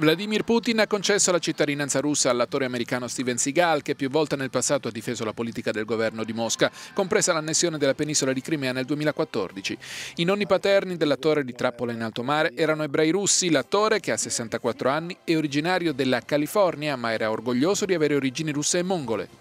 Vladimir Putin ha concesso la cittadinanza russa all'attore americano Steven Seagal, che più volte nel passato ha difeso la politica del governo di Mosca, compresa l'annessione della penisola di Crimea nel 2014. I nonni paterni dell'attore di Trappola in alto mare erano ebrei russi. L'attore, che ha 64 anni, è originario della California, ma era orgoglioso di avere origini russe e mongole.